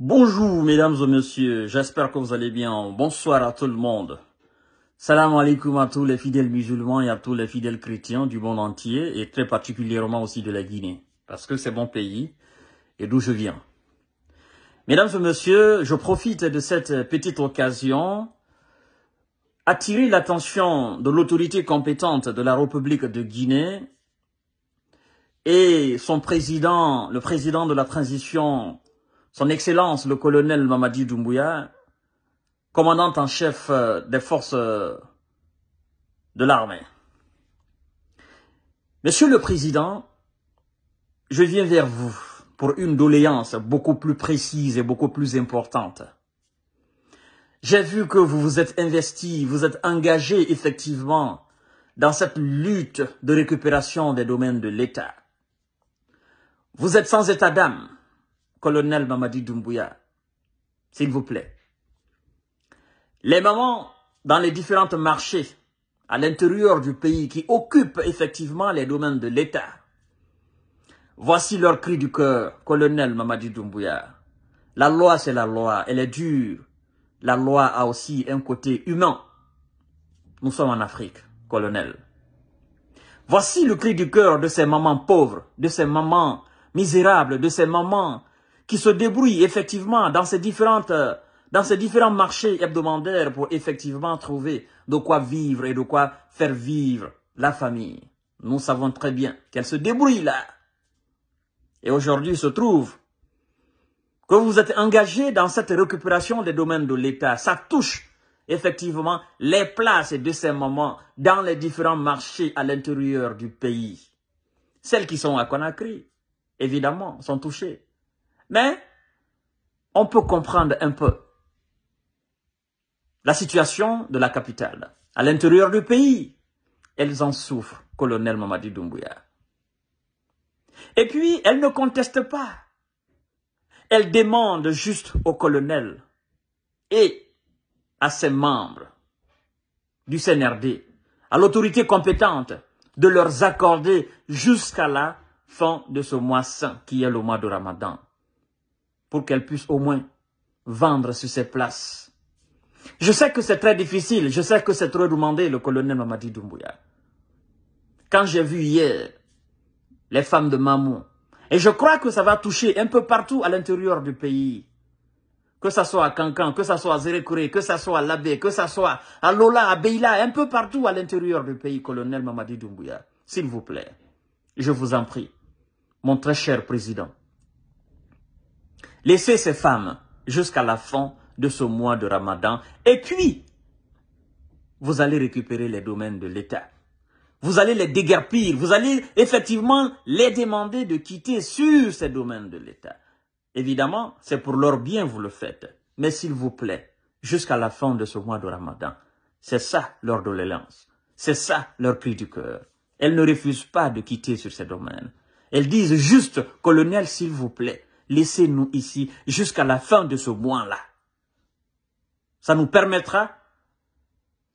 Bonjour mesdames et messieurs, j'espère que vous allez bien. Bonsoir à tout le monde. Salam alaikum à tous les fidèles musulmans et à tous les fidèles chrétiens du monde entier et très particulièrement aussi de la Guinée, parce que c'est mon pays et d'où je viens. Mesdames et messieurs, je profite de cette petite occasion attirer l'attention de l'autorité compétente de la République de Guinée et son président, le président de la transition son Excellence, le colonel Mamadi Doumbouya, commandant en chef euh, des forces euh, de l'armée. Monsieur le Président, je viens vers vous pour une doléance beaucoup plus précise et beaucoup plus importante. J'ai vu que vous vous êtes investi, vous êtes engagé effectivement dans cette lutte de récupération des domaines de l'État. Vous êtes sans état d'âme colonel Mamadi Doumbouya, s'il vous plaît. Les mamans dans les différents marchés à l'intérieur du pays qui occupent effectivement les domaines de l'État. Voici leur cri du cœur, colonel Mamadi Doumbouya. La loi, c'est la loi, elle est dure. La loi a aussi un côté humain. Nous sommes en Afrique, colonel. Voici le cri du cœur de ces mamans pauvres, de ces mamans misérables, de ces mamans qui se débrouillent effectivement dans ces, différentes, euh, dans ces différents marchés hebdomadaires pour effectivement trouver de quoi vivre et de quoi faire vivre la famille. Nous savons très bien qu'elle se débrouille là. Et aujourd'hui, se trouve que vous êtes engagé dans cette récupération des domaines de l'État. Ça touche effectivement les places de ces moments dans les différents marchés à l'intérieur du pays. Celles qui sont à Conakry, évidemment, sont touchées mais on peut comprendre un peu la situation de la capitale. À l'intérieur du pays, elles en souffrent, colonel Mamadi Doumbouya. Et puis, elles ne contestent pas. Elles demandent juste au colonel et à ses membres du CNRD, à l'autorité compétente, de leur accorder jusqu'à la fin de ce mois saint qui est le mois de Ramadan pour qu'elle puisse au moins vendre sur ses places. Je sais que c'est très difficile, je sais que c'est trop demandé, le colonel Mamadi Doumbouya. Quand j'ai vu hier les femmes de Mamou, et je crois que ça va toucher un peu partout à l'intérieur du pays, que ce soit à Cancan, que ce soit à Zérékouré, que ce soit à Labé, que ce soit à Lola, à Beila, un peu partout à l'intérieur du pays, colonel Mamadi Doumbouya. S'il vous plaît, je vous en prie, mon très cher président, Laissez ces femmes jusqu'à la fin de ce mois de Ramadan. Et puis, vous allez récupérer les domaines de l'État. Vous allez les déguerpir. Vous allez effectivement les demander de quitter sur ces domaines de l'État. Évidemment, c'est pour leur bien vous le faites. Mais s'il vous plaît, jusqu'à la fin de ce mois de Ramadan, c'est ça leur doléance. C'est ça leur prix du cœur. Elles ne refusent pas de quitter sur ces domaines. Elles disent juste, colonel, s'il vous plaît, laissez-nous ici jusqu'à la fin de ce mois-là. Ça nous permettra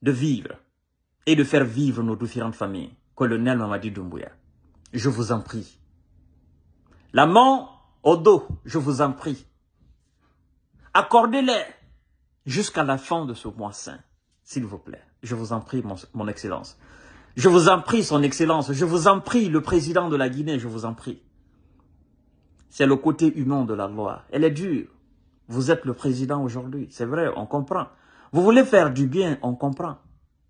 de vivre et de faire vivre nos différentes familles. Colonel Mamadi Doumbouya, je vous en prie. La main au dos, je vous en prie. Accordez-les jusqu'à la fin de ce mois saint, s'il vous plaît. Je vous en prie, mon Excellence. Je vous en prie, Son Excellence. Je vous en prie, le Président de la Guinée, je vous en prie. C'est le côté humain de la loi. Elle est dure. Vous êtes le président aujourd'hui. C'est vrai, on comprend. Vous voulez faire du bien, on comprend.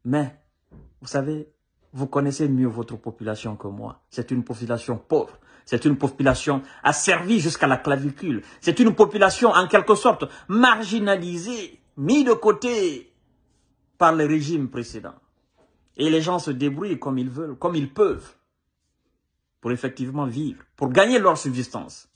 Mais, vous savez, vous connaissez mieux votre population que moi. C'est une population pauvre. C'est une population asservie jusqu'à la clavicule. C'est une population en quelque sorte marginalisée, mise de côté par le régime précédent. Et les gens se débrouillent comme ils veulent, comme ils peuvent pour effectivement vivre, pour gagner leur subsistance.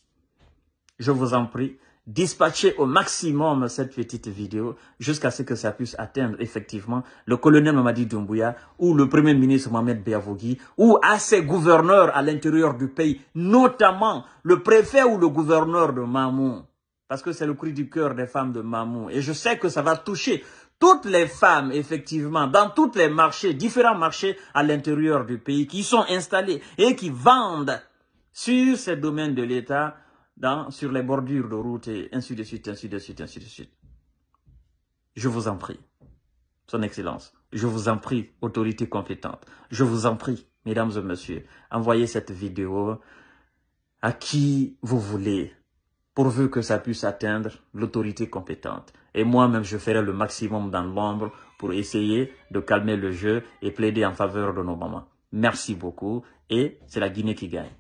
Je vous en prie, dispatchez au maximum cette petite vidéo jusqu'à ce que ça puisse atteindre effectivement le colonel Mamadi Doumbouya ou le premier ministre Mohamed Béavogui ou à ses gouverneurs à l'intérieur du pays, notamment le préfet ou le gouverneur de Mamou. Parce que c'est le cri du cœur des femmes de Mamou. Et je sais que ça va toucher toutes les femmes, effectivement, dans tous les marchés, différents marchés à l'intérieur du pays, qui sont installés et qui vendent sur ces domaines de l'État, sur les bordures de route et ainsi de suite, ainsi de suite, ainsi de suite. Je vous en prie, Son Excellence, je vous en prie, autorité compétente, je vous en prie, Mesdames et Messieurs, envoyez cette vidéo à qui vous voulez, pourvu que ça puisse atteindre l'autorité compétente. Et moi-même, je ferai le maximum dans l'ombre pour essayer de calmer le jeu et plaider en faveur de nos mamans. Merci beaucoup et c'est la Guinée qui gagne.